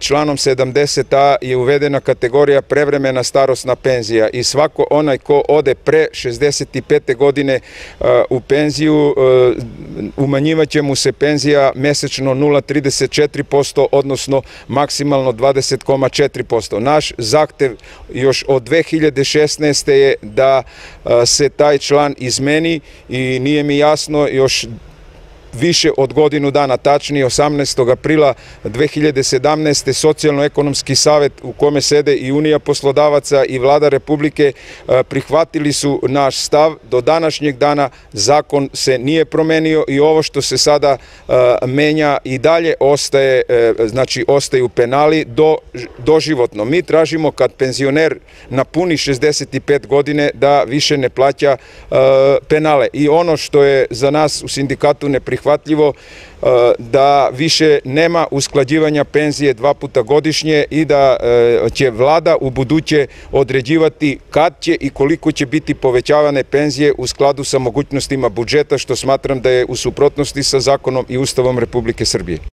Članom 70a je uvedena kategorija prevremena starosna penzija i svako onaj ko ode pre 65. godine u penziju umanjivaće mu se penzija mesečno 0,34% odnosno maksimalno 20,4%. Naš zahtev još od 2016. je da se taj član izmeni i nije mi jasno još više od godinu dana, tačnije 18. aprila 2017. Socijalno-ekonomski savet u kome sede i Unija poslodavaca i vlada Republike e, prihvatili su naš stav. Do današnjeg dana zakon se nije promenio i ovo što se sada e, menja i dalje ostaje, e, znači ostaju penali do, doživotno. Mi tražimo kad penzioner napuni 65 godine da više ne plaća penale. I ono što je za nas u sindikatu neprihvatno prihvatljivo e, da više nema usklađivanja penzije dva puta godišnje i da e, će vlada u buduće određivati kad će i koliko će biti povećavane penzije u skladu sa mogućnostima budžeta, što smatram da je u suprotnosti sa zakonom i Ustavom Republike Srbije.